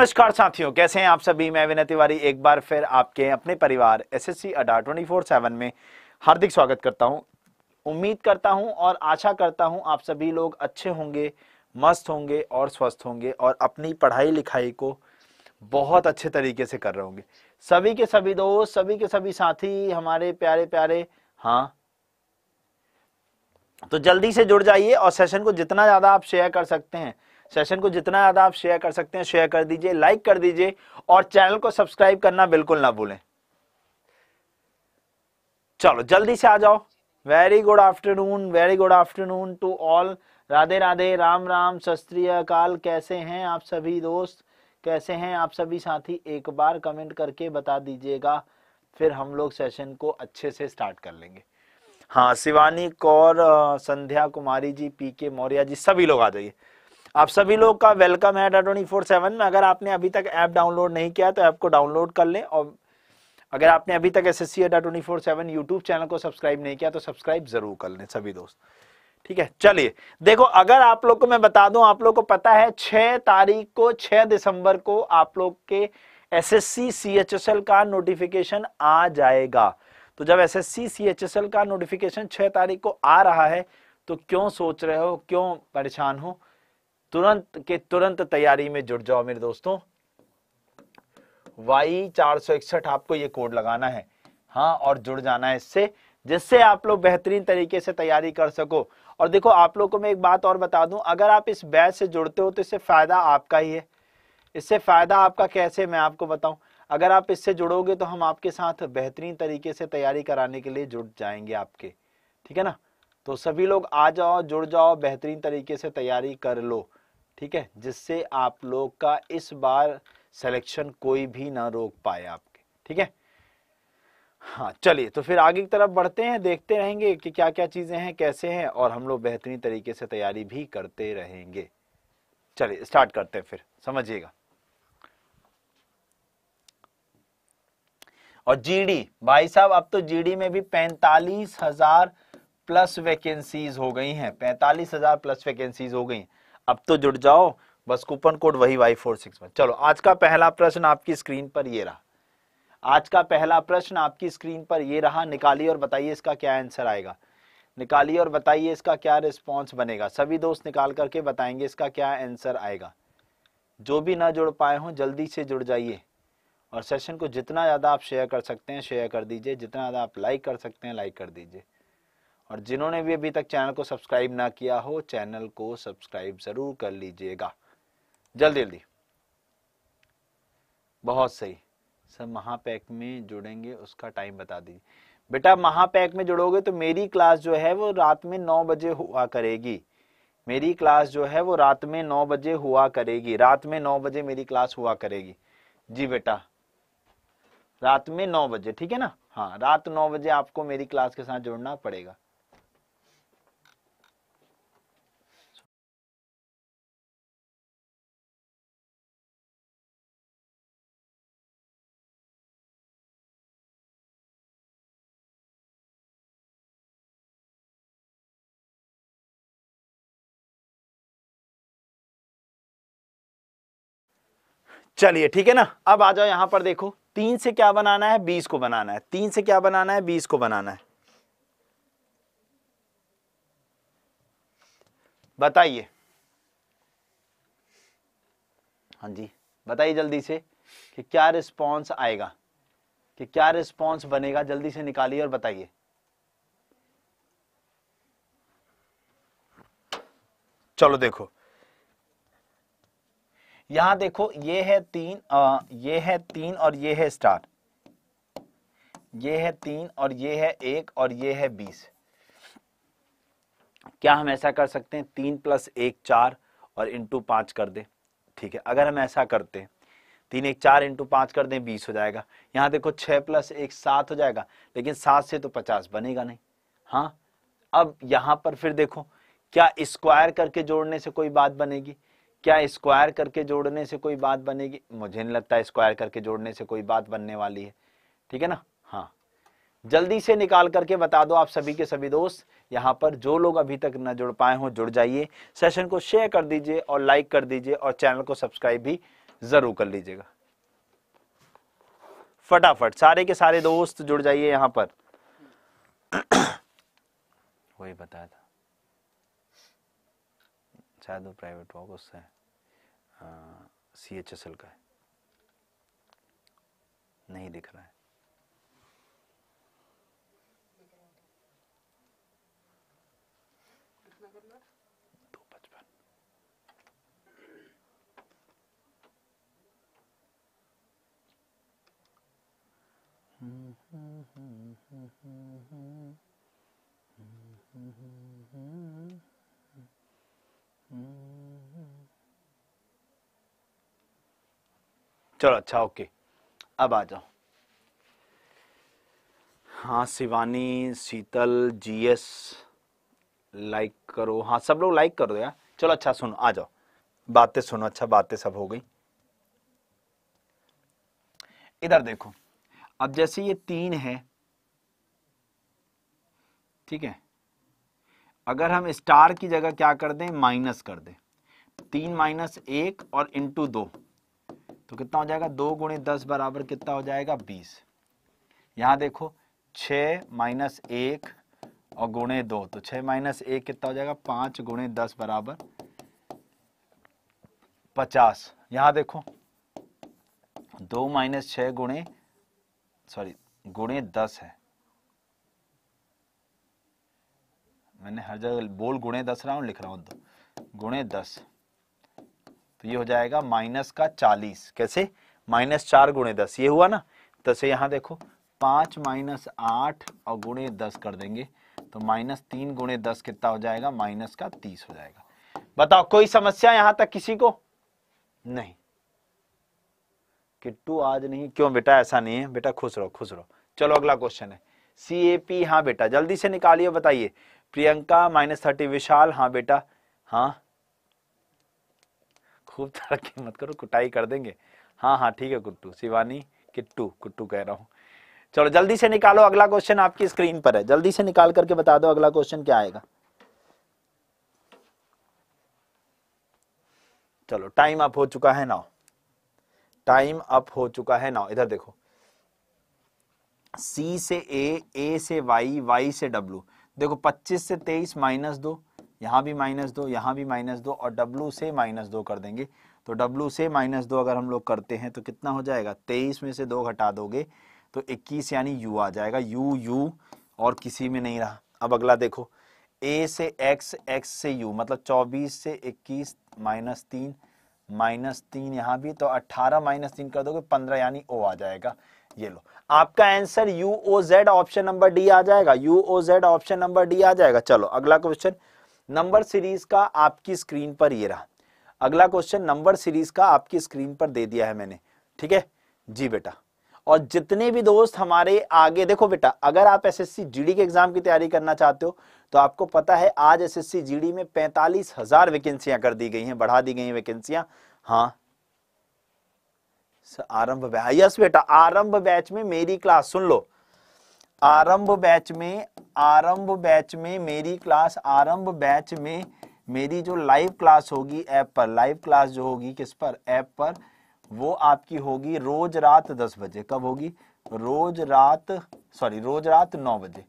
नमस्कार साथियों कैसे हैं आप सभी मैं विनय तिवारी एक बार फिर आपके अपने परिवार एसएससी अडा 24/7 में हार्दिक स्वागत करता हूं उम्मीद करता हूं और आशा करता हूं आप सभी लोग अच्छे होंगे मस्त होंगे और स्वस्थ होंगे और अपनी पढ़ाई लिखाई को बहुत अच्छे तरीके से कर रहे होंगे सभी के सभी दोस्त सभी के सभी साथी हमारे प्यारे प्यारे हाँ तो जल्दी से जुड़ जाइए और सेशन को जितना ज़्यादा आप शेयर कर सकते हैं सेशन को जितना ज़्यादा आप शेयर कर सकते हैं शेयर कर दीजिए लाइक कर दीजिए और चैनल को सब्सक्राइब करना बिल्कुल ना भूलें चलो जल्दी से आ जाओ very good afternoon very good afternoon to all Radhe Radhe Ram Ram सत कैसे हैं आप सभी दोस्त कैसे हैं आप सभी साथी एक बार कमेंट करके बता दीजिएगा फिर हम लोग सेशन को अच्छे से स्टार्ट कर लेंगे हाँ शिवानी कौर संध्या कुमारी जी पी के मौर्या जी सभी लोग आ जाइए आप सभी लोग का वेलकम है अड्डा ट्वेंटी फोर सेवन में अगर आपने अभी तक ऐप डाउनलोड नहीं किया तो ऐप को डाउनलोड कर लें और अगर आपने अभी तक S S C Adda twenty four seven YouTube channel को सब्सक्राइब नहीं किया तो सब्सक्राइब जरूर कर लें सभी दोस्त ठीक है चलिए देखो अगर आप लोग को मैं बता दूं आप लोग को पता है छह तारीख को छह दिसंबर को आप लोग के S S C C H S L का नोटिफिकेशन आ जाएगा तो जब S S C C H S L का नोटिफिकेशन छह तारीख को आ रहा है तो क्यों सोच रहे हो क्यों परेशान हो तुरंत के तुरंत तैयारी में जुड़ जाओ मेरे दोस्तों वाई चार आपको ये कोड लगाना है हाँ और जुड़ जाना है इससे जिससे आप लोग बेहतरीन तरीके से तैयारी कर सको और देखो आप लोग को मैं एक बात और बता दूं अगर आप इस बैच से जुड़ते हो तो इससे फ़ायदा आपका ही है इससे फ़ायदा आपका कैसे मैं आपको बताऊं अगर आप इससे जुड़ोगे तो हम आपके साथ बेहतरीन तरीके से तैयारी कराने के लिए जुड़ जाएंगे आपके ठीक है ना तो सभी लोग आ जाओ जुड़ जाओ बेहतरीन तरीके से तैयारी कर लो ठीक है जिससे आप लोग का इस बार सिलेक्शन कोई भी ना रोक पाए आपके ठीक है हाँ चलिए तो फिर आगे की तरफ बढ़ते हैं देखते रहेंगे कि क्या क्या चीज़ें हैं कैसे हैं और हम लोग बेहतरीन तरीके से तैयारी भी करते रहेंगे चलिए स्टार्ट करते हैं फिर समझिएगा और जीडी भाई साहब अब तो जीडी में भी पैंतालीस हजार प्लस वैकेंसीज हो गई हैं पैंतालीस हजार प्लस वैकेंसीज हो गई हैं अब तो जुड़ जाओ बस कूपन कोड वही वाई फोर सिक्स वन चलो आज का पहला प्रश्न आपकी स्क्रीन पर ये रहा आज का पहला प्रश्न आपकी स्क्रीन पर ये रहा निकालिए और बताइए इसका क्या आंसर आएगा निकालिए और बताइए इसका क्या रिस्पॉन्स बनेगा सभी दोस्त निकाल करके बताएंगे इसका क्या आंसर आएगा जो भी ना जुड़ पाए हों जल्दी से जुड़ जाइए और सेशन को जितना ज़्यादा आप शेयर कर सकते हैं शेयर कर दीजिए जितना ज़्यादा आप लाइक कर सकते हैं लाइक कर दीजिए और जिन्होंने भी अभी तक चैनल को सब्सक्राइब ना किया हो चैनल को सब्सक्राइब ज़रूर कर लीजिएगा जल्दी जल्दी बहुत सही सर महापैक में जुड़ेंगे उसका टाइम बता दीजिए बेटा महापैक में जुड़ोगे तो मेरी क्लास जो है वो रात में नौ बजे हुआ करेगी मेरी क्लास जो है वो रात में नौ बजे हुआ करेगी रात में नौ बजे मेरी क्लास हुआ करेगी जी बेटा रात में नौ बजे ठीक है ना हाँ रात नौ बजे आपको मेरी क्लास के साथ जुड़ना पड़ेगा चलिए ठीक है ना अब आ जाओ यहां पर देखो तीन से क्या बनाना है बीस को बनाना है तीन से क्या बनाना है बीस को बनाना है बताइए हाँ जी बताइए जल्दी से कि क्या रिस्पॉन्स आएगा कि क्या रिस्पॉन्स बनेगा जल्दी से निकालिए और बताइए चलो देखो यहाँ देखो ये है तीन आ, ये है तीन और ये है स्टार ये है तीन और ये है एक और ये है बीस क्या हम ऐसा कर सकते हैं तीन प्लस एक चार और इंटू पांच कर दे ठीक है अगर हम ऐसा करते हैं तीन एक चार इंटू पांच कर दें बीस हो जाएगा यहाँ देखो छह प्लस एक सात हो जाएगा लेकिन सात से तो पचास बनेगा नहीं हाँ अब यहां पर फिर देखो क्या स्क्वायर करके जोड़ने से कोई बात बनेगी क्या स्क्वायर करके जोड़ने से कोई बात बनेगी मुझे नहीं लगता स्क्वायर करके जोड़ने से कोई बात बनने वाली है ठीक है ना हाँ जल्दी से निकाल करके बता दो आप सभी के सभी दोस्त यहाँ पर जो लोग अभी तक न जुड़ पाए हो जुड़ जाइए सेशन को शेयर कर दीजिए और लाइक कर दीजिए और चैनल को सब्सक्राइब भी जरूर कर लीजिएगा फटाफट सारे के सारे दोस्त जुड़ जाइए यहाँ पर वही बताया था शायद वो प्राइवेट वॉक उससे सी एच एस एल का है नहीं दिख रहा है दो पचपन हम्म हम्म हम्म हम्म हम्म हम्म हम्म हम्म Mm-hmm. चलो अच्छा ओके अब आ जाओ हाँ शिवानी शीतल जीएस लाइक करो हाँ सब लोग लाइक करो यार चलो अच्छा सुनो आ जाओ बातें सुनो अच्छा बातें सब हो गई इधर देखो अब जैसे ये तीन है ठीक है अगर हम स्टार की जगह क्या कर दें माइनस कर दें तीन माइनस एक और इंटू दो तो कितना हो जाएगा दो गुणे दस बराबर कितना हो जाएगा बीस यहां देखो छ माइनस एक और गुणे दो तो छ माइनस एक कितना हो जाएगा पांच गुणे दस बराबर पचास यहां देखो दो माइनस छ गुणे सॉरी गुणे दस है मैंने हर जगह बोल गुणे दस रहा हूँ लिख रहा हूँ दो गुणे दस तो ये हो जाएगा माइनस का चालीस कैसे माइनस चार गुणे दस ये हुआ ना तो से यहाँ देखो पाँच माइनस आठ और गुणे दस कर देंगे तो माइनस तीन गुणे दस कितना हो जाएगा माइनस का तीस हो जाएगा बताओ कोई समस्या यहाँ तक किसी को नहीं किट्टू आज नहीं क्यों बेटा ऐसा नहीं है बेटा खुश रहो खुश रहो चलो अगला क्वेश्चन है सी ए पी हाँ बेटा जल्दी से निकालिए बताइए प्रियंका माइनस थर्टी विशाल हाँ बेटा हाँ खूब तरक्की मत करो कुटाई कर देंगे हाँ हाँ ठीक है कुट्टू शिवानी किट्टू कुट्टू कह रहा हूँ चलो जल्दी से निकालो अगला क्वेश्चन आपकी स्क्रीन पर है जल्दी से निकाल करके बता दो अगला क्वेश्चन क्या आएगा चलो टाइम अप हो चुका है नाउ टाइम अप हो चुका है नाउ इधर देखो सी से ए ए से वाई वाई से डब्ल्यू देखो पच्चीस से तेईस माइनस दो यहाँ भी माइनस दो यहाँ भी माइनस दो और डब्लू से माइनस दो कर देंगे तो W से माइनस दो अगर हम लोग करते हैं तो कितना हो जाएगा तेईस में से दो घटा दोगे तो इक्कीस यानी यू आ जाएगा यू यू और किसी में नहीं रहा अब अगला देखो ए से एक्स एक्स से यू मतलब चौबीस से इक्कीस माइनस तीन माइनस तीन यहाँ भी तो अट्ठारह माइनस तीन कर दोगे पंद्रह यानी ओ आ जाएगा ये लो आपका answer U O Z option number D आ जाएगा U O Z option number D आ जाएगा चलो अगला क्वेश्चन नंबर सीरीज का आपकी स्क्रीन पर ये रहा अगला क्वेश्चन नंबर सीरीज का आपकी स्क्रीन पर दे दिया है मैंने ठीक है जी बेटा और जितने भी दोस्त हमारे आगे देखो बेटा अगर आप एसएससी जीडी के एग्जाम की तैयारी करना चाहते हो तो आपको पता है आज एसएससी जीडी में पैंतालीस हजार वैकेंसियां कर दी गई हैं बढ़ा दी गई हैं वैकेंसियां हाँ आरंभ हाँ, यस बेटा आरंभ बैच में मेरी क्लास सुन लो आरंभ बैच में आरंभ बैच में मेरी क्लास आरंभ बैच में मेरी जो लाइव क्लास होगी ऐप पर लाइव क्लास जो होगी किस पर ऐप पर वो आपकी होगी रोज रात दस बजे कब होगी रोज रात सॉरी रोज रात नौ बजे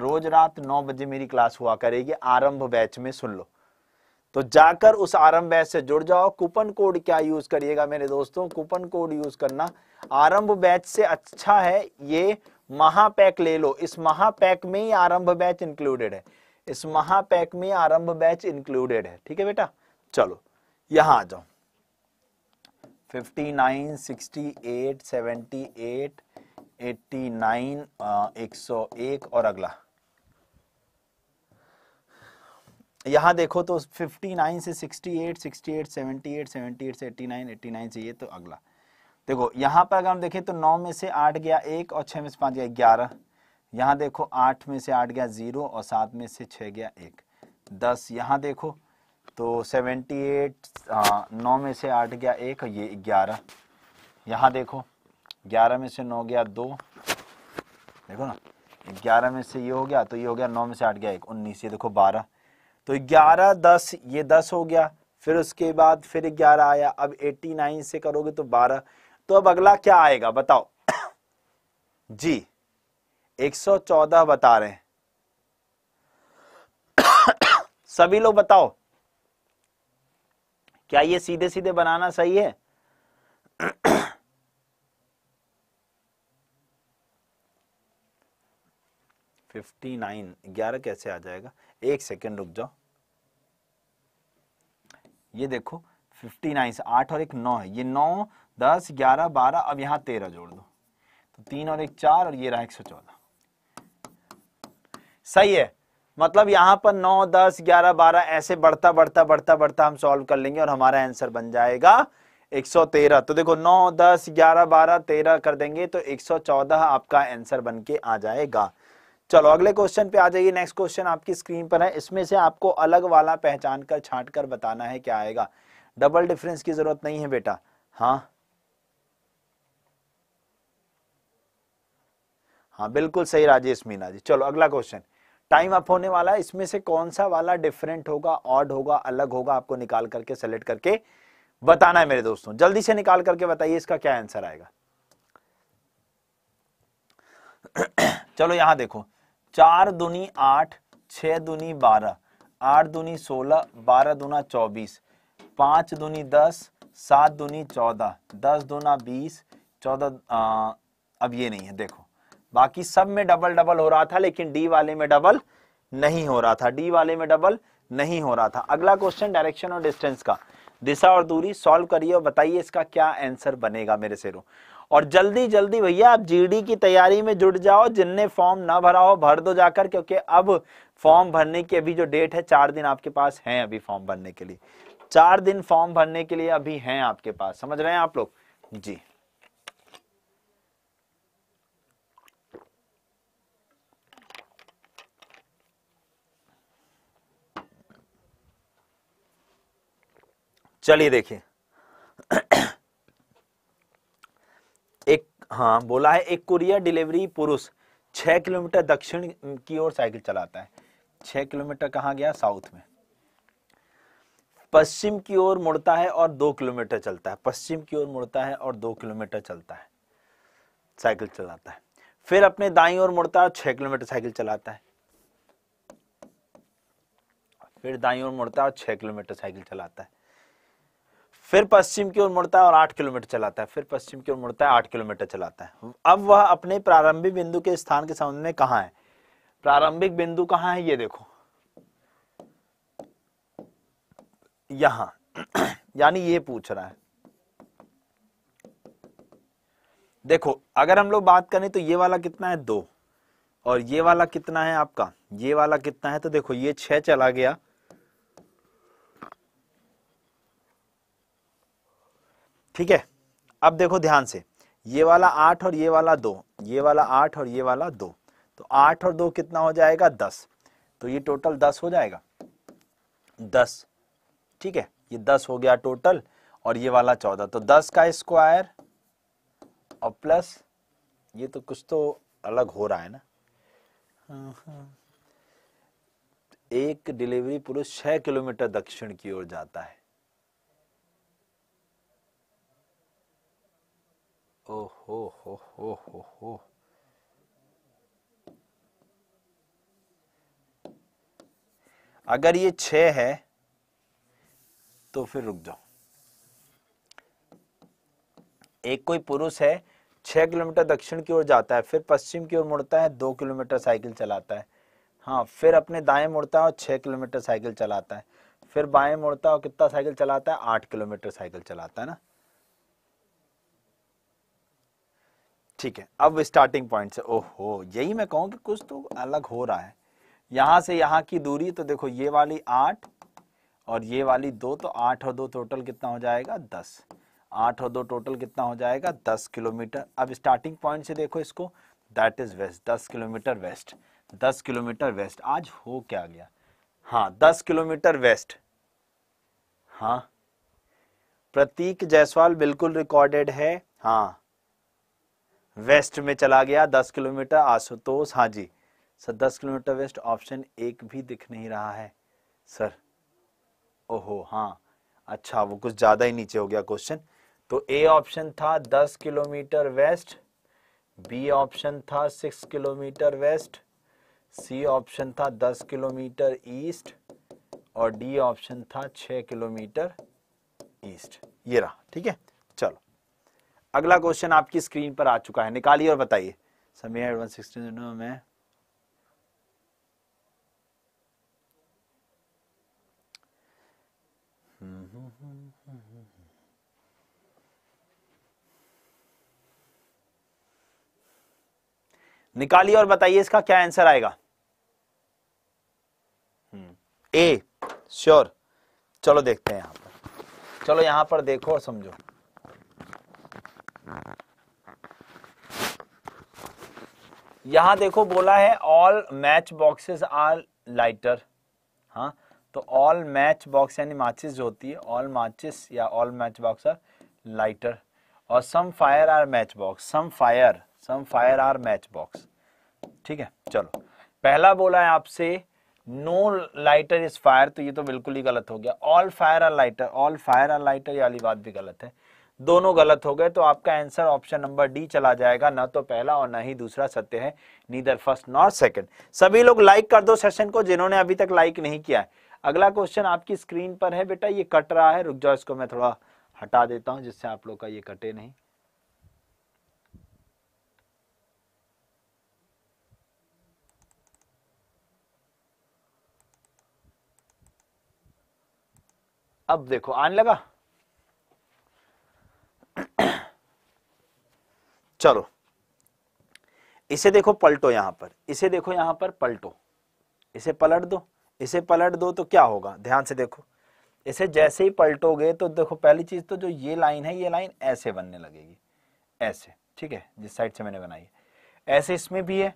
रोज रात नौ बजे मेरी क्लास हुआ करेगी आरंभ बैच में सुन लो तो जाकर उस आरंभ बैच से जुड़ जाओ कूपन कोड क्या यूज करिएगा मेरे दोस्तों कूपन कोड यूज करना आरंभ बैच से अच्छा है ये महापैक ले लो इस महापैक में ही आरंभ बैच इंक्लूडेड है इस महापैक में आरंभ बैच इंक्लूडेड है ठीक है बेटा चलो यहां आ जाओ 59, 68, 78, 89, 101 और अगला यहाँ देखो तो 59 से 68, 68, 78, 78 से 89, 89 से ये तो अगला देखो यहाँ पर अगर हम देखें तो नौ में से आठ गया एक और छः में से पाँच गया ग्यारह यहाँ देखो आठ में से आठ गया जीरो और सात में से छः गया एक दस यहाँ देखो तो सेवेंटी एट नौ में से आठ गया एक और ये ग्यारह यहाँ देखो ग्यारह में से नौ गया दो देखो ना ग्यारह में से ये हो गया तो ये हो गया नौ में से आठ गया एक उन्नीस ये देखो बारह तो 11 10 ये 10 हो गया फिर उसके बाद फिर 11 आया अब 89 से करोगे तो 12 तो अब अगला क्या आएगा बताओ जी 114 बता रहे हैं सभी लोग बताओ क्या ये सीधे सीधे बनाना सही है फिफ्टी नाइन ग्यारह कैसे आ जाएगा एक सेकेंड रुक जाओ ये देखो फिफ्टी नाइन से आठ और एक नौ है ये नौ दस ग्यारह बारह अब यहां तेरह जोड़ दो तो तीन और एक चार और ये रहा एक सौ चौदह सही है मतलब यहां पर नौ दस ग्यारह बारह ऐसे बढ़ता बढ़ता बढ़ता बढ़ता हम सॉल्व कर लेंगे और हमारा आंसर बन जाएगा एक सौ तेरह तो देखो नौ दस ग्यारह बारह तेरह कर देंगे तो एक सौ चौदह आपका आंसर बन के आ जाएगा चलो अगले क्वेश्चन पे आ जाइए नेक्स्ट क्वेश्चन आपकी स्क्रीन पर है इसमें से आपको अलग वाला पहचान कर छाट कर बताना है क्या आएगा डबल डिफरेंस की जरूरत नहीं है बेटा हाँ हाँ बिल्कुल सही राजेश मीना जी चलो अगला क्वेश्चन टाइम अप होने वाला है इसमें से कौन सा वाला डिफरेंट होगा ऑड होगा अलग होगा आपको निकाल करके सेलेक्ट करके बताना है मेरे दोस्तों जल्दी से निकाल करके बताइए इसका क्या आंसर आएगा चलो यहां देखो चार दूनी आठ छः दूनी बारह आठ दूनी सोलह बारह दूना चौबीस पाँच दूनी दस सात दूनी चौदह दस दूना बीस चौदह अब ये नहीं है देखो बाकी सब में डबल डबल हो रहा था लेकिन डी वाले में डबल नहीं हो रहा था डी वाले में डबल नहीं हो रहा था अगला क्वेश्चन डायरेक्शन और डिस्टेंस का दिशा और दूरी सॉल्व करिए और बताइए इसका क्या आंसर बनेगा मेरे से रो और जल्दी जल्दी भैया आप जीडी की तैयारी में जुट जाओ जिनने फॉर्म ना भरा हो भर दो जाकर क्योंकि अब फॉर्म भरने की अभी जो डेट है चार दिन आपके पास हैं अभी फॉर्म भरने के लिए चार दिन फॉर्म भरने के लिए अभी हैं आपके पास समझ रहे हैं आप लोग जी चलिए देखिए हाँ बोला है एक कुरियर डिलीवरी पुरुष छ किलोमीटर दक्षिण की ओर साइकिल चलाता है छह किलोमीटर कहाँ गया साउथ में पश्चिम की ओर मुड़ता है और दो किलोमीटर चलता है पश्चिम की ओर मुड़ता है और दो किलोमीटर चलता है साइकिल चलाता है फिर अपने दाई ओर मुड़ता है छह किलोमीटर साइकिल चलाता है फिर दाई ओर मुड़ता है और छह किलोमीटर साइकिल चलाता है फिर पश्चिम की ओर मुड़ता है और आठ किलोमीटर चलाता है फिर पश्चिम की ओर मुड़ता है आठ किलोमीटर चलाता है अब वह अपने प्रारंभिक बिंदु के स्थान के संबंध में कहा है प्रारंभिक बिंदु कहां है ये देखो यहां यानी ये पूछ रहा है देखो अगर हम लोग बात करें तो ये वाला कितना है दो और ये वाला कितना है आपका ये वाला कितना है तो देखो ये छह चला गया ठीक है अब देखो ध्यान से ये वाला आठ और ये वाला दो ये वाला आठ और ये वाला दो तो आठ और दो कितना हो जाएगा दस तो ये टोटल दस हो जाएगा दस ठीक है ये दस हो गया टोटल और ये वाला चौदह तो दस का स्क्वायर और प्लस ये तो कुछ तो अलग हो रहा है ना एक डिलीवरी पुरुष छह किलोमीटर दक्षिण की ओर जाता है Oh, अगर ये छ है तो फिर रुक जाओ एक कोई पुरुष है छह किलोमीटर दक्षिण की ओर जाता है फिर पश्चिम की ओर मुड़ता है दो किलोमीटर साइकिल चलाता है हाँ फिर अपने दाएं मुड़ता है और छह किलोमीटर साइकिल चलाता है फिर बाएं मुड़ता है और कितना साइकिल चलाता है आठ किलोमीटर साइकिल चलाता है ना ठीक है अब स्टार्टिंग पॉइंट से ओहो यही मैं कहूँ कि कुछ तो अलग हो रहा है यहां से यहाँ की दूरी तो देखो ये वाली आठ और ये वाली दो तो आठ और दो टोटल कितना हो जाएगा दस आठ और दो टोटल कितना हो जाएगा दस किलोमीटर अब स्टार्टिंग पॉइंट से देखो इसको दैट इज़ वेस्ट दस किलोमीटर वेस्ट दस किलोमीटर वेस्ट आज हो क्या गया हाँ दस किलोमीटर वेस्ट हाँ प्रतीक जायसवाल बिल्कुल रिकॉर्डेड है हाँ वेस्ट में चला गया दस किलोमीटर आशुतोष हाँ जी सर दस किलोमीटर वेस्ट ऑप्शन एक भी दिख नहीं रहा है सर ओहो हाँ अच्छा वो कुछ ज़्यादा ही नीचे हो गया क्वेश्चन तो ए ऑप्शन था दस किलोमीटर वेस्ट बी ऑप्शन था six kilometre west C option था दस किलोमीटर ईस्ट और डी ऑप्शन था छ किलोमीटर ईस्ट ये रहा ठीक है चलो अगला क्वेश्चन आपकी स्क्रीन पर आ चुका है निकालिए और बताइए समय वन सिक्सटी में निकालिए और बताइए इसका क्या आंसर आएगा ए श्योर चलो देखते हैं यहां पर चलो यहां पर देखो और समझो यहां देखो बोला है all match boxes are lighter हाँ तो ऑल मैच बॉक्स यानी माचिस जो होती है ऑल माचिस या all match box are lighter और some fire are match box some fire some fire are match box ठीक है चलो पहला बोला है आपसे नो लाइटर इज फायर तो ये तो बिल्कुल ही गलत हो गया all fire are lighter all fire are lighter ये वाली बात भी गलत है दोनों गलत हो गए तो आपका आंसर ऑप्शन नंबर डी चला जाएगा ना तो पहला और ना ही दूसरा सत्य है नीदर फर्स्ट नॉर सेकंड सभी लोग लाइक कर दो सेशन को जिन्होंने अभी तक लाइक नहीं किया है अगला क्वेश्चन आपकी स्क्रीन पर है बेटा ये कट रहा है रुक जाओ इसको मैं थोड़ा हटा देता हूं जिससे आप लोग का ये कटे नहीं अब देखो आने लगा चलो इसे देखो पलटो यहां पर इसे देखो यहां पर पलटो इसे पलट दो इसे पलट दो तो क्या होगा ध्यान से देखो इसे जैसे ही पलटोगे तो देखो पहली चीज तो जो ये लाइन है ये लाइन ऐसे बनने लगेगी ऐसे ठीक है जिस साइड से मैंने बनाई ऐसे इसमें भी है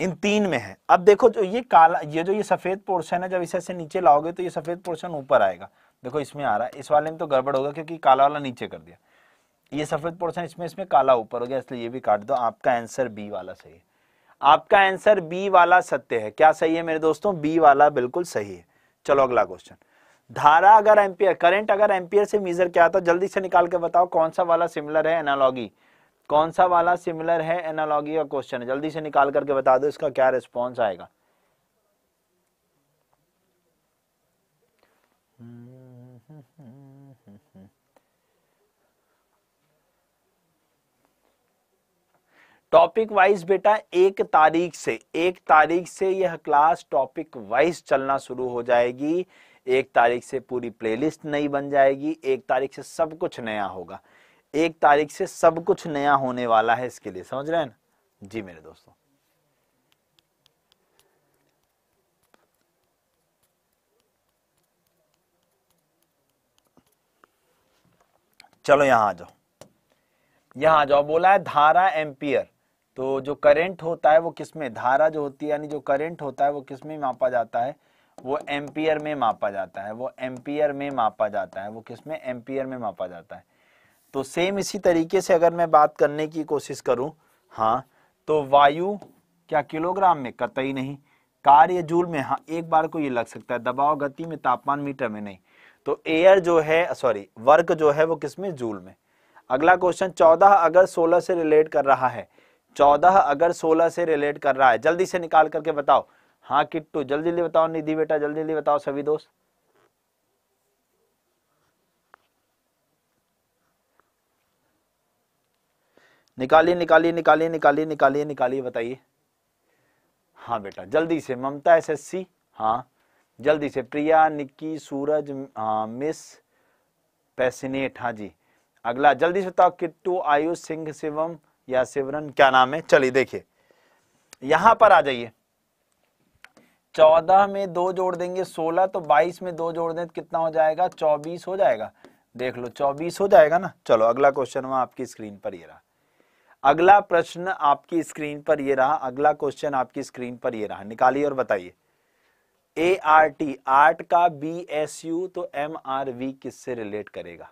इन तीन में है अब देखो जो ये काला ये जो ये सफ़ेद पोर्शन है जब इसे ऐसे नीचे लाओगे तो ये सफ़ेद पोर्शन ऊपर आएगा देखो इसमें आ रहा है इस वाले में तो गड़बड़ होगा क्योंकि काला वाला नीचे कर दिया ये सफ़ेद पोर्शन इसमें इसमें काला ऊपर हो गया इसलिए ये भी काट दो आपका आंसर बी वाला सही है आपका आंसर बी वाला सत्य है क्या सही है मेरे दोस्तों बी वाला बिल्कुल सही है चलो अगला क्वेश्चन धारा अगर एम्पियर करंट अगर एम्पियर से मीजर क्या होता है जल्दी से निकाल के बताओ कौन सा वाला सिमिलर है एनालॉगी कौन सा वाला सिमिलर है एनालॉगी का क्वेश्चन है जल्दी से निकाल करके बता दो इसका क्या रिस्पॉन्स आएगा टॉपिक वाइज बेटा एक तारीख से एक तारीख से यह क्लास टॉपिक वाइज चलना शुरू हो जाएगी एक तारीख से पूरी प्लेलिस्ट नई बन जाएगी एक तारीख से सब कुछ नया होगा एक तारीख से सब कुछ नया होने वाला है इसके लिए समझ रहे हैं ना जी मेरे दोस्तों चलो यहां आ जाओ यहां आ जाओ बोला है धारा एम्पियर तो जो करंट होता है वो किसमें धारा जो होती है यानी जो करंट होता है वो किसमें मापा जाता है वो एम्पियर में मापा जाता है वो एम्पियर में मापा जाता है वो किसमें एम्पियर में मापा जाता है तो सेम इसी तरीके से अगर मैं बात करने की कोशिश करूं हाँ तो वायु क्या किलोग्राम में कतई नहीं कार्य जूल में हाँ एक बार को ये लग सकता है दबाव गति में तापमान मीटर में नहीं तो एयर जो है सॉरी वर्क जो है वो किस में जूल में अगला क्वेश्चन चौदह अगर सोलह से रिलेट कर रहा है चौदह अगर सोलह से रिलेट कर रहा है जल्दी से निकाल करके बताओ हाँ किट्टू जल्दी जल्दी बताओ निधि बेटा जल्दी जल्दी बताओ सभी दोस्त निकालिए निकालिए निकालिए निकालिए निकालिए निकालिए बताइए हाँ बेटा जल्दी से ममता एसएससी हाँ जल्दी से प्रिया निक्की सूरज हाँ मिस पैसिनेट हाँ जी अगला जल्दी से बताओ किट्टू आयुष सिंह शिवम या शिवरन क्या नाम है चलिए देखिए यहां पर आ जाइए चौदह में दो जोड़ देंगे सोलह तो बाईस में दो जोड़ दें तो कितना हो जाएगा चौबीस हो जाएगा देख लो चौबीस हो जाएगा ना चलो अगला क्वेश्चन वहां आपकी स्क्रीन पर ही रहा अगला प्रश्न आपकी स्क्रीन पर ये रहा अगला क्वेश्चन आपकी स्क्रीन पर ये रहा निकालिए और बताइए ए आर टी आर्ट का बी एस यू तो एम आर वी किससे रिलेट करेगा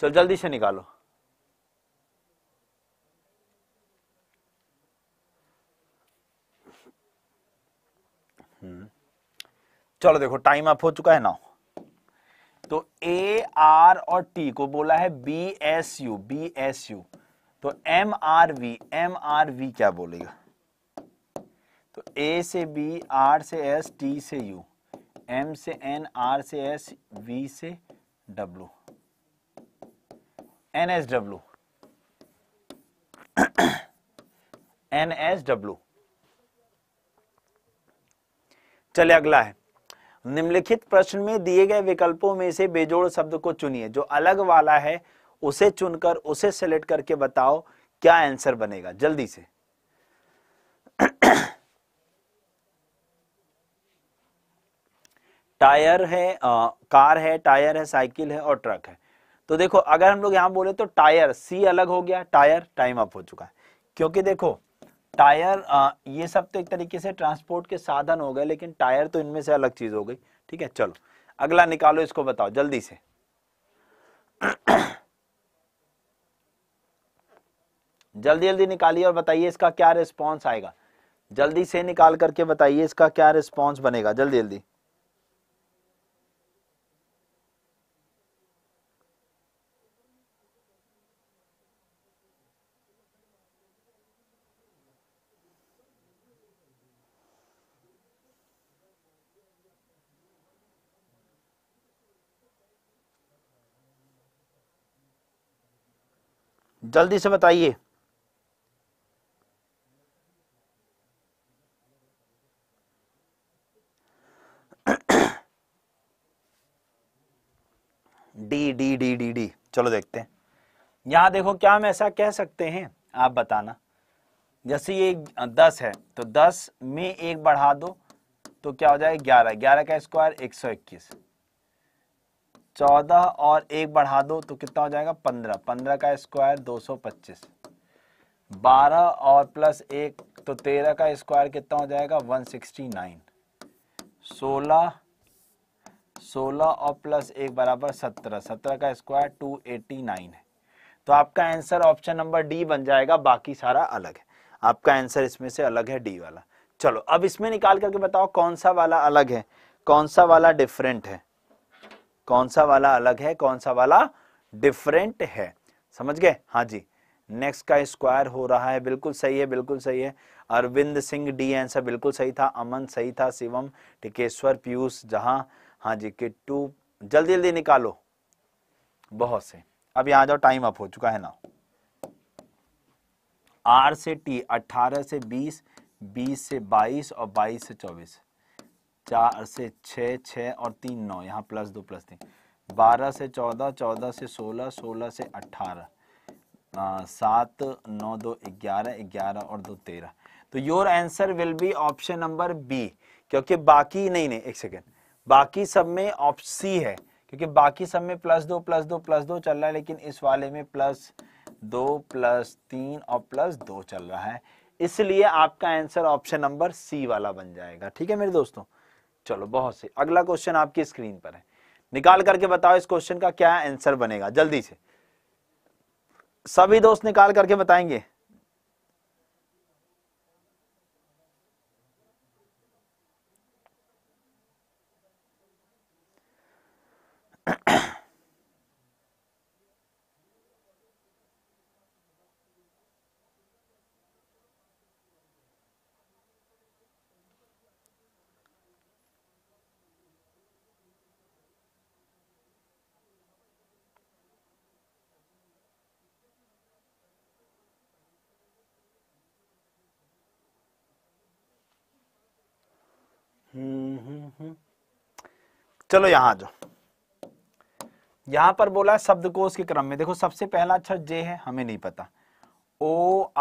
चलो जल्दी से निकालो हम्म। चलो देखो टाइम अप हो चुका है ना तो ए आर और टी को बोला है B S U B S U तो M R V M R V क्या बोलेगा तो ए से बी आर से एस टी से यू एम से एन आर से एस वी से W N S W N S W चले अगला है निम्नलिखित प्रश्न में दिए गए विकल्पों में से बेजोड़ शब्द को चुनिए जो अलग वाला है उसे चुनकर उसे सेलेक्ट करके बताओ क्या आंसर बनेगा जल्दी से टायर है आ, कार है टायर है साइकिल है और ट्रक है तो देखो अगर हम लोग यहां बोले तो टायर सी अलग हो गया टायर टाइम अप हो चुका है क्योंकि देखो टायर आ, ये सब तो एक तरीके से ट्रांसपोर्ट के साधन हो गए लेकिन टायर तो इनमें से अलग चीज हो गई ठीक है चलो अगला निकालो इसको बताओ जल्दी से जल्दी जल्दी निकालिए और बताइए इसका क्या रिस्पॉन्स आएगा जल्दी से निकाल करके बताइए इसका क्या रिस्पॉन्स बनेगा जल्दी जल्दी जल्दी से बताइए डी डी डी डी चलो देखते हैं यहां देखो क्या हम ऐसा कह सकते हैं आप बताना जैसे ये दस है तो दस में एक बढ़ा दो तो क्या हो जाएगा ग्यारह ग्यारह का स्क्वायर एक सौ इक्कीस चौदह और एक बढ़ा दो तो कितना हो जाएगा पंद्रह पंद्रह का स्क्वायर दो सौ पच्चीस बारह और प्लस एक तो तेरह का स्क्वायर कितना हो जाएगा वन सिक्सटी नाइन सोलह सोलह और प्लस एक बराबर सत्रह सत्रह का स्क्वायर टू एटी नाइन है तो आपका आंसर ऑप्शन नंबर डी बन जाएगा बाकी सारा अलग है आपका आंसर इसमें से अलग है डी वाला चलो अब इसमें निकाल करके बताओ कौन सा वाला अलग है कौन सा वाला डिफरेंट है कौन सा वाला अलग है कौन सा वाला डिफरेंट है समझ गए हाँ जी नेक्स्ट का स्क्वायर हो रहा है बिल्कुल सही है बिल्कुल सही है अरविंद सिंह डी आंसर बिल्कुल सही था अमन सही था शिवम टिकेश्वर पीयूष जहां हाँ जी के टू जल्दी जल्दी निकालो बहुत से अब यहाँ जाओ टाइम अप हो चुका है ना आर से टी अट्ठारह से बीस बीस से बाईस और बाईस से चौबीस चार से छ छ और तीन नौ यहाँ प्लस दो प्लस तीन बारह से चौदह चौदह से सोलह सोलह से अठारह सात नौ दो ग्यारह ग्यारह और दो तेरह तो your answer will be option number B क्योंकि बाकी नहीं नहीं एक सेकेंड बाकी सब में ऑप सी है क्योंकि बाकी सब में प्लस दो प्लस दो प्लस दो चल रहा है लेकिन इस वाले में प्लस दो प्लस तीन और प्लस दो चल रहा है इसलिए आपका आंसर ऑप्शन नंबर सी वाला बन जाएगा ठीक है मेरे दोस्तों चलो बहुत से अगला क्वेश्चन आपकी स्क्रीन पर है निकाल करके बताओ इस क्वेश्चन का क्या आंसर बनेगा जल्दी से सभी दोस्त निकाल करके बताएंगे चलो यहां आ जाओ यहां पर बोला है शब्दकोश के क्रम में देखो सबसे पहला अक्षर अच्छा जे है हमें नहीं पता O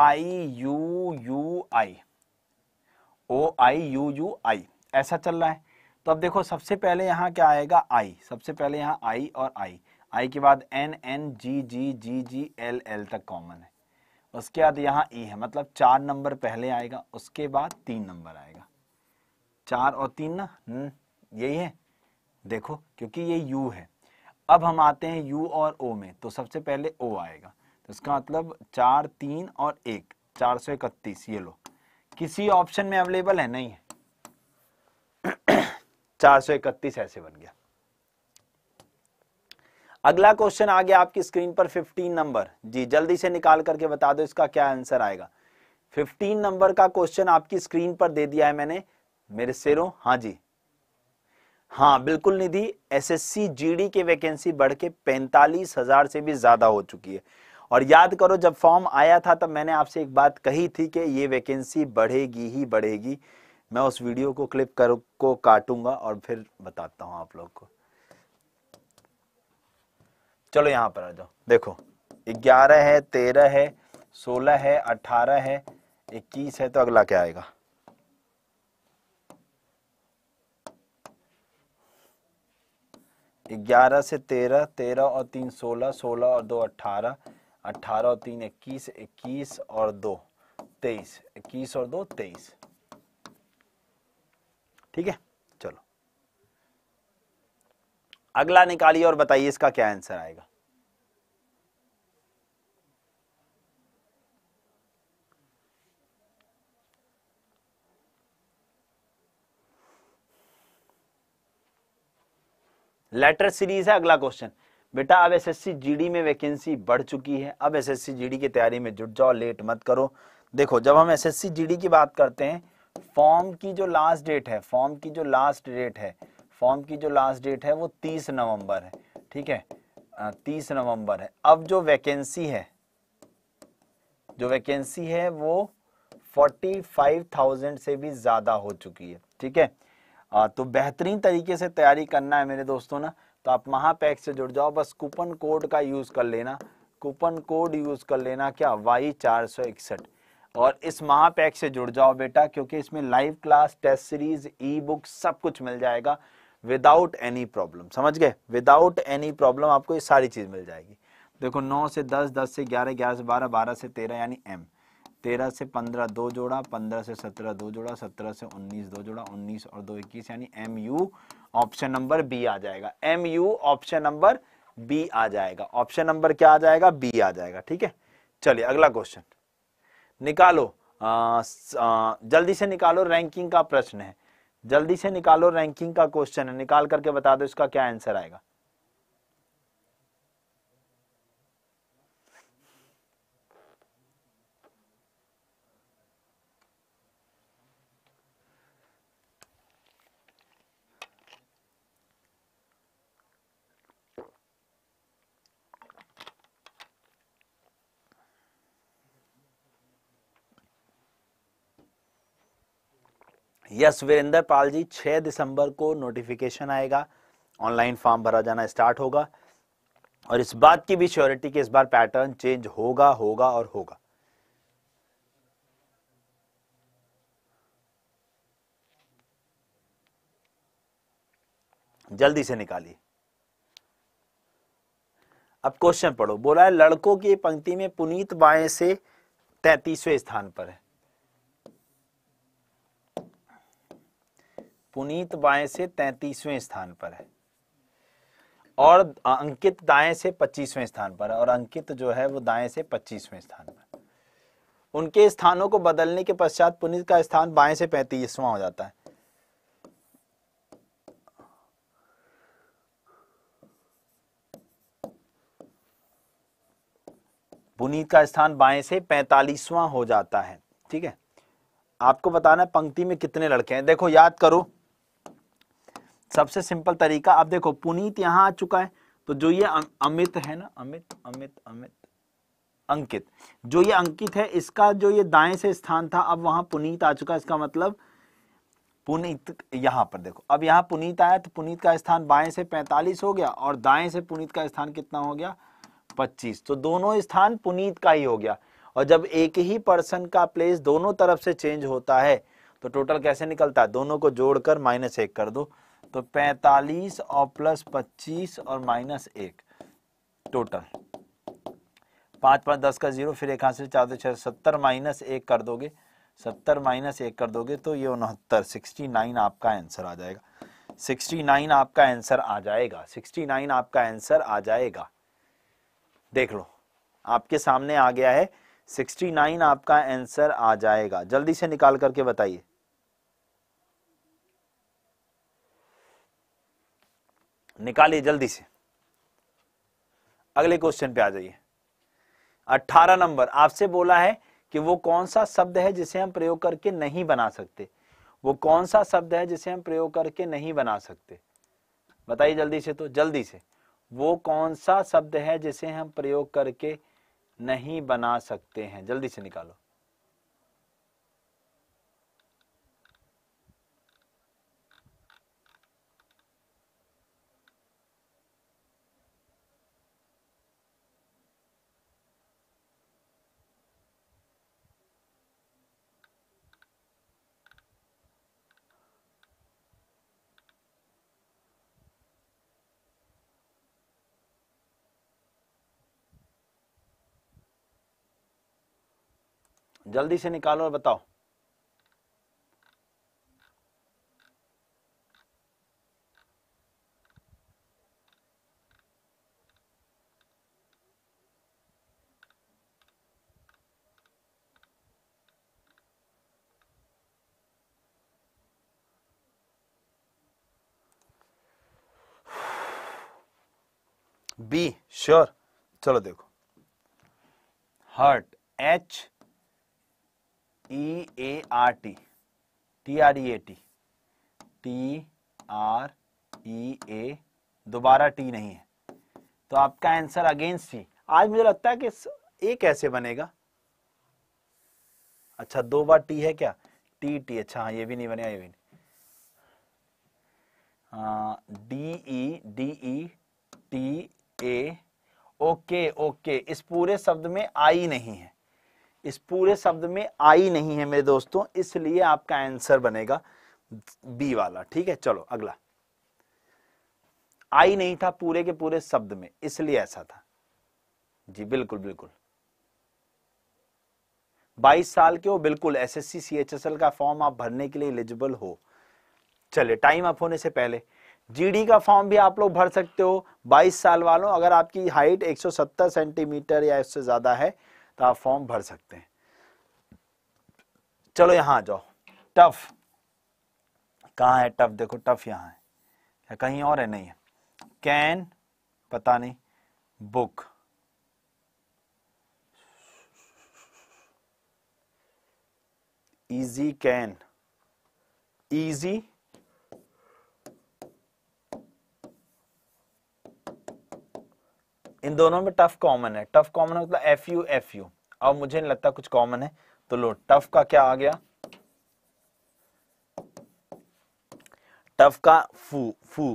I U U I O I U U I ऐसा चल रहा है तो अब देखो सबसे पहले यहाँ क्या आएगा आई सबसे पहले यहाँ आई और आई आई के बाद N N G G G G L L तक कॉमन है उसके बाद यहाँ ई है मतलब चार नंबर पहले आएगा उसके बाद तीन नंबर आएगा चार और तीन ना हम्म, यही है देखो क्योंकि ये यू है अब हम आते हैं यू और ओ में तो सबसे पहले ओ आएगा तो इसका मतलब चार तीन और एक चार सौ इकतीस ये लो किसी ऑप्शन में अवेलेबल है नहीं है चार सौ इकतीस ऐसे बन गया अगला क्वेश्चन आ गया आपकी स्क्रीन पर 15 नंबर जी जल्दी से निकाल करके बता दो इसका क्या आंसर आएगा 15 नंबर का क्वेश्चन आपकी स्क्रीन पर दे दिया है मैंने मेरे सिरों हाँ जी हाँ बिल्कुल निधि एसएससी जीडी के वैकेंसी बढ़ के पैंतालीस हजार से भी ज्यादा हो चुकी है और याद करो जब फॉर्म आया था तब मैंने आपसे एक बात कही थी कि ये वैकेंसी बढ़ेगी ही बढ़ेगी मैं उस वीडियो को क्लिप कर को काटूंगा और फिर बताता हूँ आप लोग को चलो यहाँ पर आ जाओ देखो ग्यारह है तेरह है सोलह है अठारह है इक्कीस है तो अगला क्या आएगा ग्यारह से तेरह तेरह और तीन सोलह सोलह और दो अट्ठारह अट्ठारह और तीन इक्कीस इक्कीस और दो तेईस इक्कीस और दो तेईस ठीक है चलो अगला निकालिए और बताइए इसका क्या आंसर आएगा लेटर सीरीज है अगला क्वेश्चन बेटा अब एसएससी जीडी में वैकेंसी बढ़ चुकी है अब एसएससी जीडी की तैयारी में जुट जाओ लेट मत करो देखो जब हम एसएससी जीडी की बात करते हैं फॉर्म की जो लास्ट डेट है फॉर्म की जो लास्ट डेट है फॉर्म की जो लास्ट डेट है वो तीस नवंबर है ठीक है तीस नवंबर है अब जो वैकेंसी है जो वैकेंसी है वो फोर्टी फाइव थाउजेंड से भी ज़्यादा हो चुकी है ठीक है तो बेहतरीन तरीके से तैयारी करना है मेरे दोस्तों ना तो आप महापैक से जुड़ जाओ बस कूपन कोड का यूज़ कर लेना कूपन कोड यूज़ कर लेना क्या वाई चार सौ इकसठ और इस महापैक से जुड़ जाओ बेटा क्योंकि इसमें live class test series e book सब कुछ मिल जाएगा विदाउट एनी प्रॉब्लम समझ गए विदाउट एनी प्रॉब्लम आपको ये सारी चीज़ मिल जाएगी देखो नौ से दस दस से ग्यारह ग्यारह से बारह बारह से तेरह यानी एम तेरह से पंद्रह दो जोड़ा पंद्रह से सत्रह दो जोड़ा सत्रह से उन्नीस दो जोड़ा उन्नीस और दो इक्कीस यानी M U option number B आ जाएगा M U option number B आ जाएगा ऑप्शन नंबर क्या आ जाएगा बी आ जाएगा ठीक है चलिए अगला क्वेश्चन निकालो आ, आ, जल्दी से निकालो रैंकिंग का प्रश्न है जल्दी से निकालो रैंकिंग का क्वेश्चन है निकाल करके बता दो इसका क्या आंसर आएगा यस वीरेंद्र पाल जी 6 दिसंबर को नोटिफिकेशन आएगा ऑनलाइन फॉर्म भरा जाना स्टार्ट होगा और इस बात की भी श्योरिटी कि इस बार पैटर्न चेंज होगा होगा और होगा जल्दी से निकालिए अब क्वेश्चन पढ़ो बोला है लड़कों की पंक्ति में पुनीत बाएं से तैतीसवें स्थान पर है पुनीत बाएं से तैतीसवें स्थान पर है और अंकित दाएं से पच्चीसवें स्थान पर है और अंकित जो है वो दाएं से पच्चीसवें स्थान पर उनके स्थानों को बदलने के पश्चात पुनीत का स्थान बाएं से पैंतीसवां हो जाता है पुनीत का स्थान बाएं से पैंतालीसवां हो जाता है ठीक है आपको बताना पंक्ति में कितने लड़के हैं देखो याद करो सबसे सिंपल तरीका अब देखो पुनीत यहां आ चुका है तो जो ये अं-, अमित है ना अमित अमित अमित अंकित जो ये अंकित है इसका जो ये दाएं से स्थान था अब वहां पुनीत आ चुका इसका मतलब पुनीत यहां पर देखो अब यहां पुनीत आया तो पुनीत का स्थान बाएं से 45 हो गया और दाएं से पुनीत का स्थान कितना हो गया 25 तो दोनों स्थान पुनीत का ही हो गया और जब एक ही पर्सन का प्लेस दोनों तरफ से चेंज होता है तो टोटल कैसे निकलता है दोनों को जोड़कर माइनस एक कर दो तो 45 और प्लस 25 और माइनस एक टोटल पांच पांच दस का जीरो फिर एक हाथ से चार दो छह सत्तर माइनस एक कर दोगे सत्तर माइनस एक कर दोगे तो ये उनहत्तर सिक्सटी नाइन आपका आंसर आ जाएगा सिक्सटी नाइन आपका आंसर आ जाएगा सिक्सटी नाइन आपका आंसर आ जाएगा देख लो आपके सामने आ गया है सिक्सटी नाइन आपका आंसर आ जाएगा जल्दी से निकाल करके बताइए निकालिए जल्दी से अगले क्वेश्चन पे आ जाइए 18 नंबर आपसे बोला है कि वो कौन सा शब्द है जिसे हम प्रयोग करके नहीं बना सकते वो कौन सा शब्द है जिसे हम प्रयोग करके नहीं बना सकते बताइए जल्दी से तो जल्दी से वो कौन सा शब्द है जिसे हम प्रयोग करके नहीं बना सकते हैं जल्दी से निकालो जल्दी से निकालो और बताओ बी श्योर चलो देखो heart H E A R T T R E A T T R E A दोबारा टी नहीं है तो आपका आंसर अगेंस्ट सी आज मुझे लगता है कि ए कैसे बनेगा अच्छा दो बार टी है क्या टी टी अच्छा हाँ ये भी नहीं बनेगा ये भी नहीं D E D E T A okay okay इस पूरे शब्द में आई नहीं है इस पूरे शब्द में आई नहीं है मेरे दोस्तों इसलिए आपका आंसर बनेगा बी वाला ठीक है चलो अगला आई नहीं था पूरे के पूरे शब्द में इसलिए ऐसा था जी बिल्कुल बिल्कुल 22 साल के हो बिल्कुल एसएससी सीएचएसएल का फॉर्म आप भरने के लिए एलिजिबल हो चले टाइम अप होने से पहले जीडी का फॉर्म भी आप लोग भर सकते हो 22 साल वालों अगर आपकी हाइट 170 सेंटीमीटर या इससे ज्यादा है तो आप फॉर्म भर सकते हैं चलो यहां आ जाओ टफ कहा है टफ देखो टफ यहां है या कहीं और है नहीं है कैन पता नहीं बुक इजी कैन इजी इन दोनों में टफ कॉमन है टफ कॉमन मतलब एफ यू एफ यू अब मुझे नहीं लगता कुछ कॉमन है तो लो टफ का क्या आ गया टफ का फू फू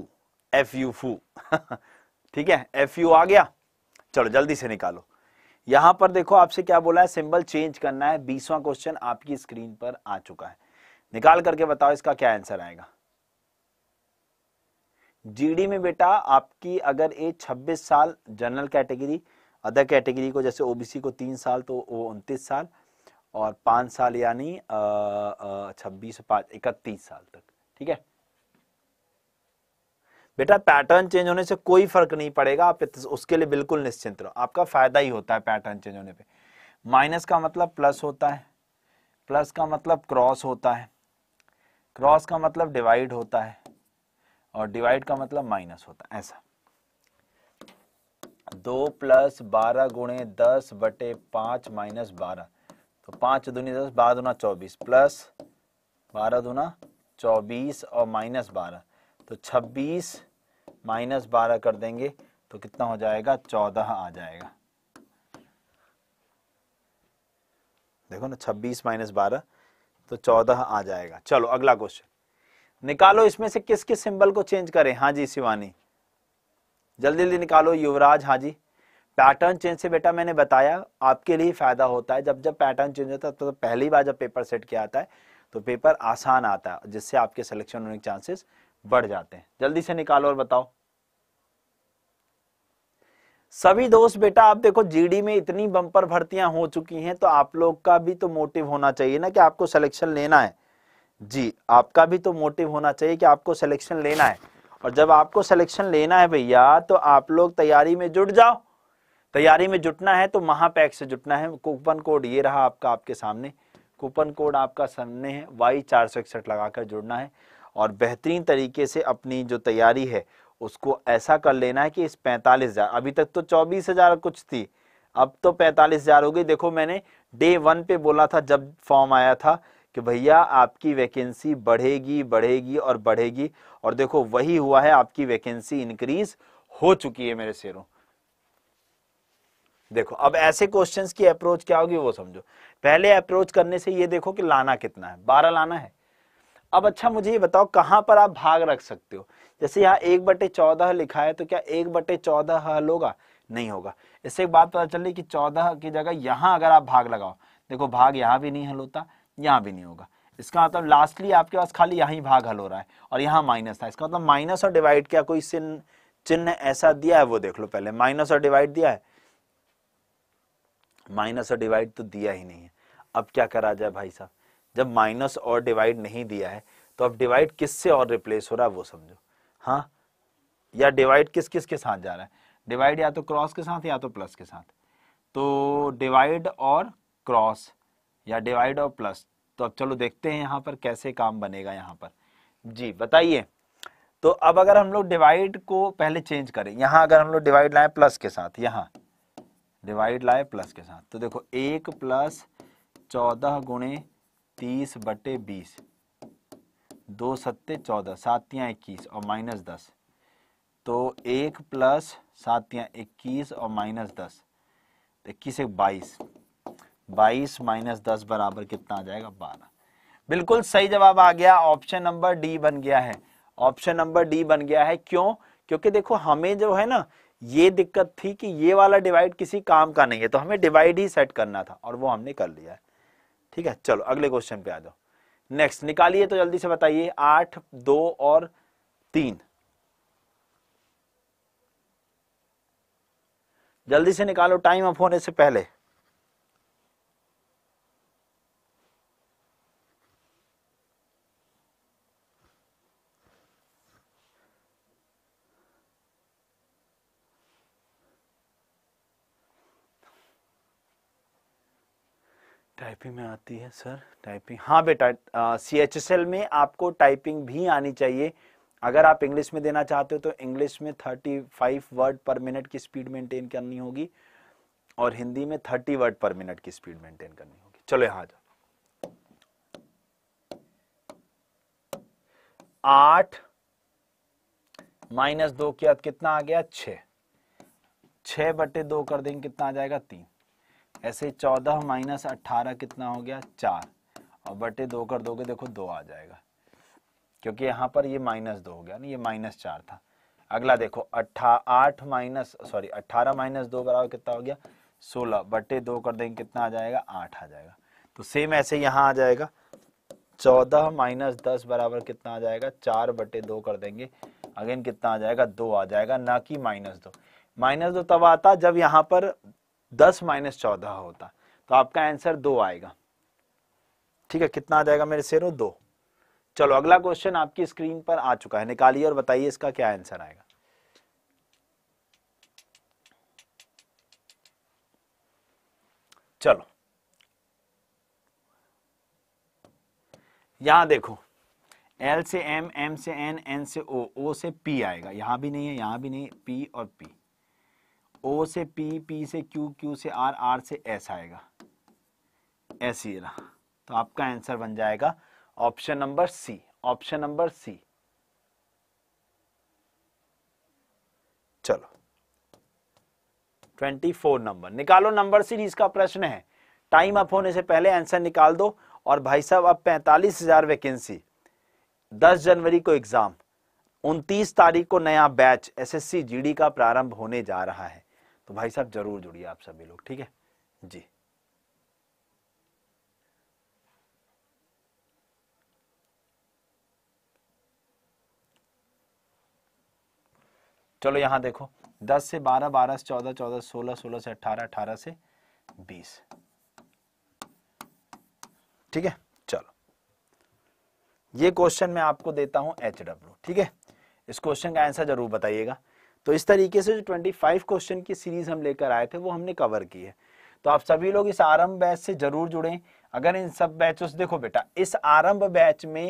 एफ यू फू ठीक है एफ यू आ गया चलो जल्दी से निकालो यहां पर देखो आपसे क्या बोला है सिंबल चेंज करना है बीसवा क्वेश्चन आपकी स्क्रीन पर आ चुका है निकाल करके बताओ इसका क्या आंसर आएगा जीडी में बेटा आपकी अगर एज 26 साल जनरल कैटेगरी अदर कैटेगरी को जैसे ओबीसी को तीन साल तो वो उनतीस साल और पाँच साल यानी छब्बीस पाँच इकतीस साल तक ठीक है बेटा पैटर्न चेंज होने से कोई फर्क नहीं पड़ेगा आप उसके लिए बिल्कुल निश्चिंत रहो आपका फायदा ही होता है पैटर्न चेंज होने पे माइनस का मतलब प्लस होता है प्लस का मतलब क्रॉस होता है क्रॉस का मतलब डिवाइड होता है और डिवाइड का मतलब माइनस होता है ऐसा दो प्लस बारह गुणे दस बटे पांच माइनस बारह तो पांच दुनी दस बारह दुना चौबीस प्लस बारह दुना चौबीस और माइनस बारह तो छब्बीस माइनस बारह कर देंगे तो कितना हो जाएगा चौदह आ जाएगा देखो ना छब्बीस माइनस बारह तो चौदह आ जाएगा चलो अगला क्वेश्चन निकालो इसमें से किस किस सिंबल को चेंज करें हाँ जी शिवानी जल्दी जल्दी निकालो युवराज हाँ जी पैटर्न चेंज से बेटा मैंने बताया आपके लिए फायदा होता है जब जब पैटर्न चेंज होता है तो, तो पहली बार जब पेपर सेट किया आता है तो पेपर आसान आता है जिससे आपके सिलेक्शन होने के चांसेस बढ़ जाते हैं जल्दी से निकालो और बताओ सभी दोस्त बेटा आप देखो जीडी में इतनी बंपर भर्तियां हो चुकी हैं तो आप लोग का भी तो मोटिव होना चाहिए ना कि आपको सिलेक्शन लेना है जी आपका भी तो मोटिव होना चाहिए कि आपको सिलेक्शन लेना है और जब आपको सिलेक्शन लेना है भैया तो आप लोग तैयारी में जुट जाओ तैयारी में जुटना है तो महापैक से जुटना है कूपन कोड ये रहा आपका आपके सामने कूपन कोड आपका सामने है वाई चार सौ इकसठ लगाकर जुड़ना है और बेहतरीन तरीके से अपनी जो तैयारी है उसको ऐसा कर लेना है कि इस पैंतालीस हज़ार अभी तक तो चौबीस हज़ार कुछ थी अब तो पैंतालीस हज़ार हो गई देखो मैंने डे वन पे बोला था जब फॉर्म आया था कि भैया आपकी वैकेंसी बढ़ेगी बढ़ेगी और बढ़ेगी और देखो वही हुआ है आपकी वैकेंसी इंक्रीज हो चुकी है मेरे शेरों देखो अब ऐसे क्वेश्चंस की अप्रोच क्या होगी वो समझो पहले अप्रोच करने से ये देखो कि लाना कितना है बारह लाना है अब अच्छा मुझे ये बताओ कहाँ पर आप भाग रख सकते हो जैसे यहाँ एक बटे चौदह लिखा है तो क्या एक बटे चौदह हल होगा नहीं होगा इससे एक बात पता चल रही कि चौदह की जगह यहां अगर आप भाग लगाओ देखो भाग यहाँ भी नहीं हल होता यहां भी नहीं होगा इसका मतलब लास्टली आपके पास खाली यहाँ भाग हल हो रहा है और यहाँ माइनस था इसका मतलब माइनस और डिवाइड क्या कोई सिन चिन्ह ऐसा दिया है वो देख लो पहले माइनस और डिवाइड दिया है माइनस और डिवाइड तो दिया ही नहीं है अब क्या करा जाए भाई साहब जब माइनस और डिवाइड नहीं दिया है तो अब डिवाइड किससे और रिप्लेस हो रहा है वो समझो हाँ या डिवाइड किस किस के साथ जा रहा है डिवाइड या तो क्रॉस के साथ या तो प्लस के साथ तो डिवाइड और क्रॉस या डिवाइड और प्लस तो अब चलो देखते हैं यहाँ पर कैसे काम बनेगा यहाँ पर जी बताइए तो अब अगर हम लोग डिवाइड को पहले चेंज करें यहाँ अगर हम लोग डिवाइड लाए प्लस के साथ यहाँ डिवाइड लाए प्लस के साथ तो देखो एक प्लस चौदह गुणे तीस बटे बीस दो सत्ते चौदह सातियाँ इक्कीस और माइनस दस तो एक प्लस सातियाँ इक्कीस और माइनस दस इक्कीस एक बाईस बाईस माइनस दस बराबर कितना आ जाएगा बारह बिल्कुल सही जवाब आ गया ऑप्शन नंबर डी बन गया है ऑप्शन नंबर डी बन गया है क्यों क्योंकि देखो हमें जो है ना ये दिक्कत थी कि ये वाला डिवाइड किसी काम का नहीं है तो हमें डिवाइड ही सेट करना था और वो हमने कर लिया है ठीक है चलो अगले क्वेश्चन पे आ जाओ नेक्स्ट निकालिए तो जल्दी से बताइए आठ दो और तीन जल्दी से निकालो टाइम अप होने से पहले टाइपिंग में आती है सर टाइपिंग हाँ बेटा सी एच एस एल में आपको टाइपिंग भी आनी चाहिए अगर आप इंग्लिश में देना चाहते हो तो इंग्लिश में thirty five word per minute की स्पीड मेंटेन करनी होगी और हिंदी में थर्टी वर्ड पर मिनट की स्पीड मेंटेन करनी होगी चलो यहाँ जाओ आठ माइनस दो के बाद कितना आ गया छ छ बटे दो कर देंगे कितना आ जाएगा तीन ऐसे चौदह माइनस अट्ठारह कितना हो गया चार और बटे दो कर दोगे देखो दो आ जाएगा क्योंकि यहाँ पर ये माइनस दो हो गया ना ये माइनस चार था अगला देखो अट्ठा आठ माइनस सॉरी अट्ठारह माइनस दो बराबर कितना हो गया सोलह बटे दो कर देंगे कितना आ जाएगा आठ आ जाएगा तो सेम ऐसे यहाँ आ जाएगा चौदह माइनस दस बराबर कितना आ जाएगा चार बटे दो कर देंगे अगेन कितना आ जाएगा दो आ जाएगा ना कि माइनस दो माइनस दो तब आता जब यहाँ पर दस माइनस चौदह होता तो आपका आंसर दो आएगा ठीक है कितना आ जाएगा मेरे शेरों दो चलो अगला क्वेश्चन आपकी स्क्रीन पर आ चुका है निकालिए और बताइए इसका क्या आंसर आएगा चलो यहां देखो L से M, M से N, N से O, O से P आएगा यहां भी नहीं है यहां भी नहीं P और P ओ से पी पी से क्यू क्यू से आर आर से एस आएगा एस ये रहा तो आपका आंसर बन जाएगा option number C option number C चलो ट्वेंटी फोर नंबर निकालो नंबर सीरीज का प्रश्न है टाइम अप होने से पहले आंसर निकाल दो और भाई साहब अब पैंतालीस हजार वैकेंसी दस जनवरी को एग्जाम उनतीस तारीख को नया बैच एसएससी जीडी का प्रारंभ होने जा रहा है तो भाई साहब जरूर जुड़िए आप सभी लोग ठीक है जी चलो यहां देखो 10 से 12, 12 से 14, 14 से 16, 16 से 18, 18 से 20 ठीक है चलो ये क्वेश्चन मैं आपको देता हूं एच डब्ल्यू ठीक है इस क्वेश्चन का आंसर जरूर बताइएगा तो इस तरीके से जो 25 क्वेश्चन की सीरीज हम लेकर आए थे वो हमने कवर की है तो आप सभी लोग इस आरंभ बैच से जरूर जुड़े अगर इन सब बैचों से देखो बेटा इस आरंभ बैच में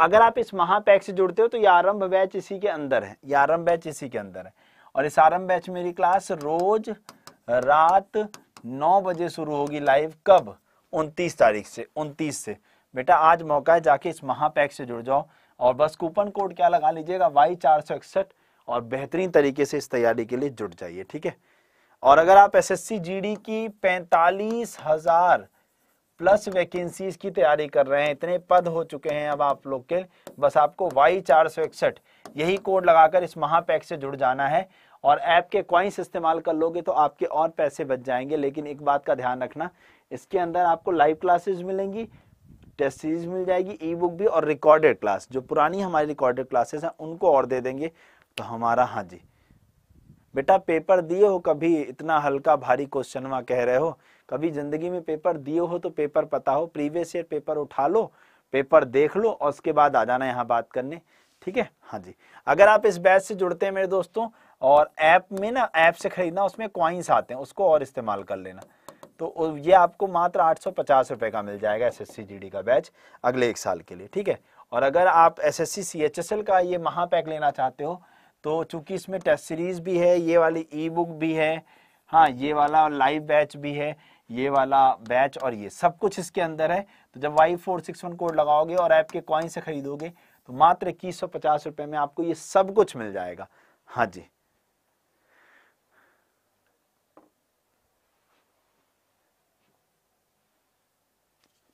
अगर आप इस महापैक से जुड़ते हो तो यह आरंभ बैच इसी के अंदर है यह आरंभ बैच इसी के अंदर है और इस आरंभ बैच मेरी क्लास रोज रात नौ बजे शुरू होगी लाइव कब उनतीस तारीख से उनतीस से बेटा आज मौका है जाके इस महापैक से जुड़ जाओ और बस कूपन कोड क्या लगा लीजिएगा वाई चार सौ इकसठ और बेहतरीन तरीके से इस तैयारी के लिए जुट जाइए ठीक है और अगर आप एसएससी जीडी की पैंतालीस हजार प्लस वैकेंसीज की तैयारी कर रहे हैं इतने पद हो चुके हैं अब आप लोग के बस आपको वाई चार सौ इकसठ यही कोड लगाकर इस महापैक से जुड़ जाना है और ऐप के क्वाइंस इस्तेमाल कर लोगे तो आपके और पैसे बच जाएंगे लेकिन एक बात का ध्यान रखना इसके अंदर आपको लाइव क्लासेज मिलेंगी टेस्ट सीरीज मिल जाएगी ई बुक भी और रिकॉर्डेड क्लास जो पुरानी हमारी रिकॉर्डेड क्लासेस हैं उनको और दे देंगे तो हमारा हाँ जी बेटा पेपर दिए हो कभी इतना हल्का भारी क्वेश्चन वहां कह रहे हो कभी जिंदगी में पेपर दिए हो तो पेपर पता हो प्रीवियस ईयर पेपर उठा लो पेपर देख लो और उसके बाद आ जाना यहाँ बात करने ठीक है हाँ जी अगर आप इस बैच से जुड़ते हैं मेरे दोस्तों और ऐप में ना ऐप से खरीदना उसमें क्वाइंस आते हैं उसको और इस्तेमाल कर लेना तो ये आपको मात्र आठ सौ का मिल जाएगा एस एस का बैच अगले एक साल के लिए ठीक है और अगर आप एस एस का ये महापैक लेना चाहते हो तो चूंकि इसमें टेस्ट सीरीज भी है ये वाली ई बुक भी है हाँ ये वाला लाइव बैच भी है ये वाला बैच और ये सब कुछ इसके अंदर है तो जब Y four six one code लगाओगे और ऐप के कॉइन से खरीदोगे तो मात्र इक्कीस सौ पचास रुपए में आपको ये सब कुछ मिल जाएगा हाँ जी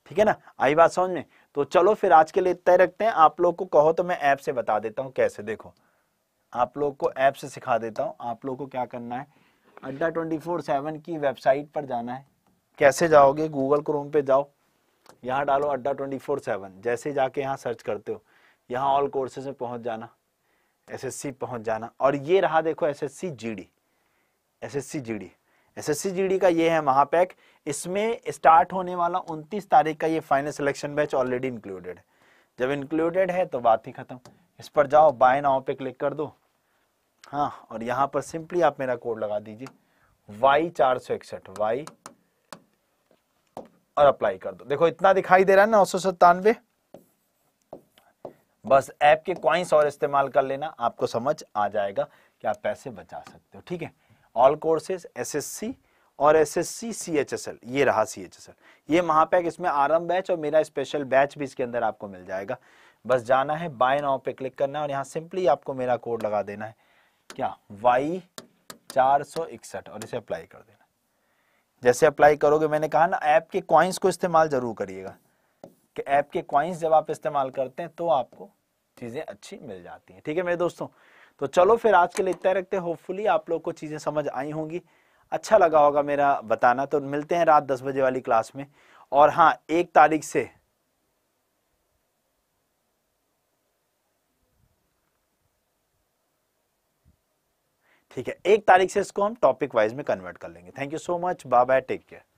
ठीक है ना आई बात समझ में तो चलो फिर आज के लिए तय रखते हैं आप लोग को कहो तो मैं ऐप से बता देता हूं कैसे देखो आप लोग को ऐप से सिखा देता हूँ आप लोग को क्या करना है अड्डा ट्वेंटी फोर सेवन की वेबसाइट पर जाना है कैसे जाओगे गूगल क्रोम पे जाओ यहाँ डालो अड्डा ट्वेंटी फोर सेवन जैसे जाके यहाँ सर्च करते हो यहाँ ऑल कोर्सेज में पहुँच जाना एसएससी पहुँच जाना और ये रहा देखो SSC GD SSC GD SSC GD का ये है महापैक इसमें स्टार्ट होने वाला उनतीस तारीख का ये final selection batch already included है जब इंक्लूडेड है तो बात ही खत्म इस पर जाओ बाय नाव पे क्लिक कर दो हाँ और यहाँ पर सिंपली आप मेरा कोड लगा दीजिए वाई चार सौ इकसठ वाई और अप्लाई कर दो देखो इतना दिखाई दे रहा है नौ सौ सत्तानवे बस ऐप के क्वाइंस और इस्तेमाल कर लेना आपको समझ आ जाएगा कि आप पैसे बचा सकते हो ठीक है ऑल कोर्सेज एसएससी और S S C C H S L ये रहा सी एच एस एल ये महापैक इसमें आरंभ बैच और मेरा स्पेशल बैच भी इसके अंदर आपको मिल जाएगा बस जाना है बाय नाउ पे क्लिक करना है और यहाँ सिंपली आपको मेरा कोड लगा देना है क्या वाई चार सौ इकसठ और इसे अप्लाई कर देना जैसे अप्लाई करोगे मैंने कहा ना ऐप के कॉइन्स को इस्तेमाल जरूर करिएगा कि ऐप के कॉइन्स जब आप इस्तेमाल करते हैं तो आपको चीज़ें अच्छी मिल जाती हैं ठीक है मेरे दोस्तों तो चलो फिर आज के लिए इतना रखते हैं होपफुली आप लोग को चीज़ें समझ आई होंगी अच्छा लगा होगा मेरा बताना तो मिलते हैं रात दस बजे वाली क्लास में और हाँ एक तारीख से ठीक है एक तारीख से इसको हम टॉपिक वाइज में कन्वर्ट कर लेंगे thank you so much bye bye take care